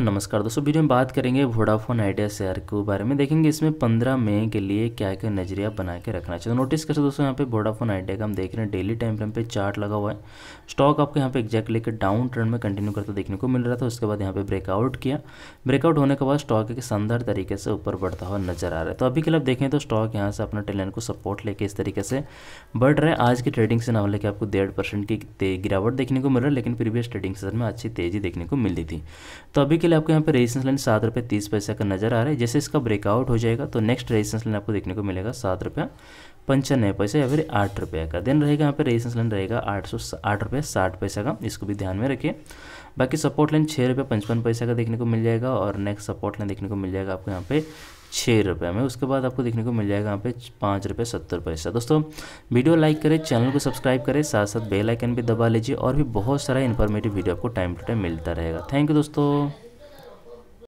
नमस्कार दोस्तों वीडियो में बात करेंगे वोडाफोन आइडिया शेयर के बारे में देखेंगे इसमें पंद्रह मई के लिए क्या क्या नजरिया बना के रखना चाहिए तो नोटिस कर सकते दोस्तों यहाँ पे वोडाफोन आइडिया का हम देख रहे हैं डेली टाइम फ्रेम पे चार्ट लगा हुआ है स्टॉक आपको यहाँ पे एक्जैक्ट लेकर डाउन ट्रेंड में कंटिन्यू करता देखने को मिल रहा था उसके बाद यहाँ पे ब्रेकआउट किया ब्रेकआउट होने के बाद स्टॉक एक शानदार तरीके से ऊपर बढ़ता हुआ नजर आ रहा है तो अभी के लिए आप देखें तो स्टॉक यहाँ से अपना टेलेंट को सपोर्ट लेके इस तरीके से बढ़ रहा है आज की ट्रेडिंग से ना लेकर आपको डेढ़ की गिरावट देखने को मिल रहा है लेकिन प्रीवियस ट्रेडिंग सेशन में अच्छी तेजी देखने को मिलती थी तो अभी के लिए आपको यहाँ पे रेजिस्टेंस लाइन सात रुपये तीस पैसा का नजर आ रहा है जैसे इसका ब्रेकआउट हो जाएगा तो नेक्स्ट रेजिस्टेंस लाइन आपको देखने को मिलेगा सात रुपया पंचानवे पैसे या फिर आठ रुपये का देन रहेगा यहाँ पे रेजिस्टेंस लाइन रहेगा आठ सौ आठ रुपये साठ पैसा का इसको भी ध्यान में रखिए बाकी सपोर्ट लाइन छः रुपये पचपन पैसा का देखने को मिल जाएगा और नेक्स्ट सपोर्ट लाइन देखने को मिल जाएगा आपको यहाँ पे छः रुपये में उसके बाद आपको देखने को मिल जाएगा यहाँ पे पाँच रुपये सत्तर पैसा दोस्तों वीडियो लाइक करें चैनल को सब्सक्राइब करें साथ साथ बेल आइकन भी दबा लीजिए और भी बहुत सारा इन्फॉर्मेटिव वीडियो आपको टाइम टू टाइम मिलता रहेगा थैंक यू दोस्तों